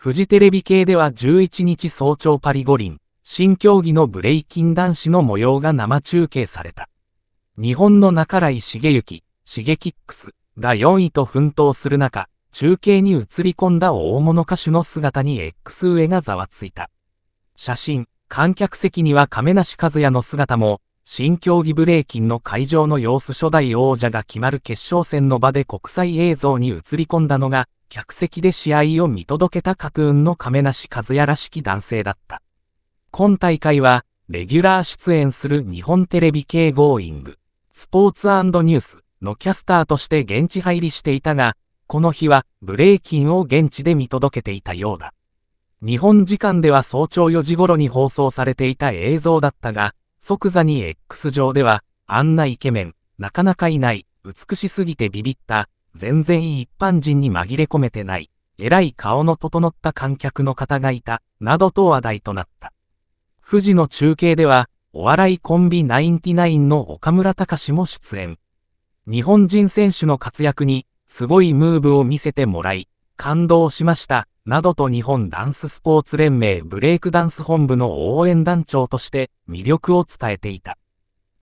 フジテレビ系では11日早朝パリ五輪、新競技のブレイキン男子の模様が生中継された。日本の中井茂之、シゲキックスが4位と奮闘する中、中継に映り込んだ大物歌手の姿に X 上がざわついた。写真、観客席には亀梨和也の姿も、新競技ブレイキンの会場の様子初代王者が決まる決勝戦の場で国際映像に映り込んだのが、客席で試合を見届けたカトゥーンの亀梨和也らしき男性だった。今大会は、レギュラー出演する日本テレビ系ゴーイング、スポーツニュースのキャスターとして現地入りしていたが、この日はブレイキンを現地で見届けていたようだ。日本時間では早朝4時頃に放送されていた映像だったが、即座に X 上では、あんなイケメン、なかなかいない、美しすぎてビビった、全然一般人に紛れ込めてない、偉い顔の整った観客の方がいた、などと話題となった。富士の中継では、お笑いコンビナインティナインの岡村隆史も出演。日本人選手の活躍に、すごいムーブを見せてもらい、感動しました、などと日本ダンススポーツ連盟ブレイクダンス本部の応援団長として魅力を伝えていた。